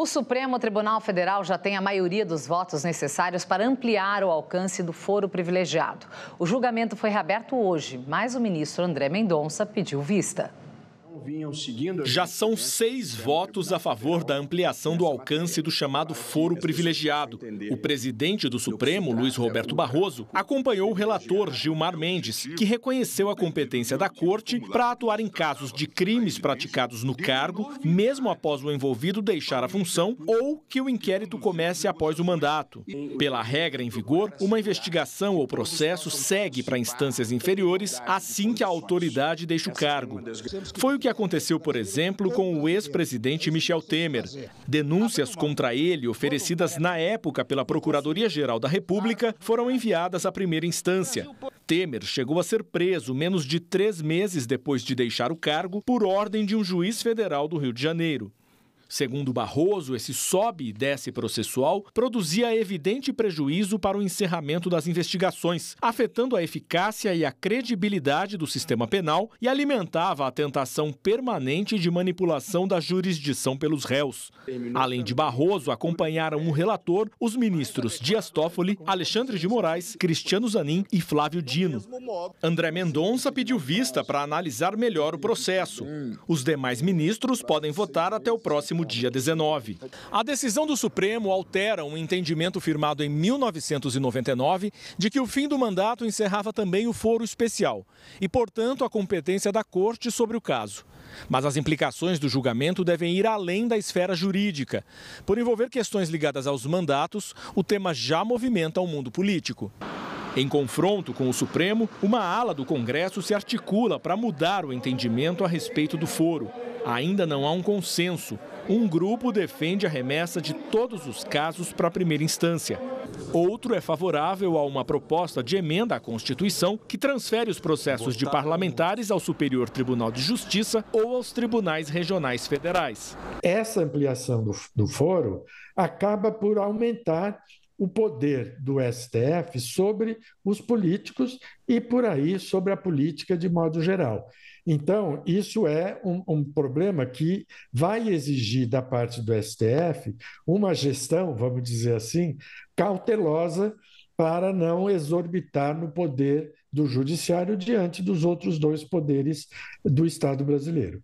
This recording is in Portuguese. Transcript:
O Supremo Tribunal Federal já tem a maioria dos votos necessários para ampliar o alcance do foro privilegiado. O julgamento foi reaberto hoje, mas o ministro André Mendonça pediu vista. Já são seis votos a favor da ampliação do alcance do chamado foro privilegiado. O presidente do Supremo, Luiz Roberto Barroso, acompanhou o relator Gilmar Mendes, que reconheceu a competência da Corte para atuar em casos de crimes praticados no cargo, mesmo após o envolvido deixar a função ou que o inquérito comece após o mandato. Pela regra em vigor, uma investigação ou processo segue para instâncias inferiores assim que a autoridade deixa o cargo. Foi o que aconteceu aconteceu, por exemplo, com o ex-presidente Michel Temer. Denúncias contra ele, oferecidas na época pela Procuradoria-Geral da República, foram enviadas à primeira instância. Temer chegou a ser preso menos de três meses depois de deixar o cargo por ordem de um juiz federal do Rio de Janeiro. Segundo Barroso, esse sobe e desce processual produzia evidente prejuízo para o encerramento das investigações, afetando a eficácia e a credibilidade do sistema penal e alimentava a tentação permanente de manipulação da jurisdição pelos réus. Além de Barroso, acompanharam o relator os ministros Dias Toffoli, Alexandre de Moraes, Cristiano Zanin e Flávio Dino. André Mendonça pediu vista para analisar melhor o processo. Os demais ministros podem votar até o próximo último dia 19. A decisão do Supremo altera um entendimento firmado em 1999 de que o fim do mandato encerrava também o foro especial e, portanto, a competência da Corte sobre o caso. Mas as implicações do julgamento devem ir além da esfera jurídica. Por envolver questões ligadas aos mandatos, o tema já movimenta o mundo político. Em confronto com o Supremo, uma ala do Congresso se articula para mudar o entendimento a respeito do foro. Ainda não há um consenso. Um grupo defende a remessa de todos os casos para a primeira instância. Outro é favorável a uma proposta de emenda à Constituição que transfere os processos de parlamentares ao Superior Tribunal de Justiça ou aos tribunais regionais federais. Essa ampliação do, do foro acaba por aumentar o poder do STF sobre os políticos e por aí sobre a política de modo geral. Então, isso é um, um, problema que vai exigir da parte do STF uma gestão, vamos dizer assim, cautelosa para não exorbitar no poder do judiciário diante dos outros dois poderes do Estado brasileiro.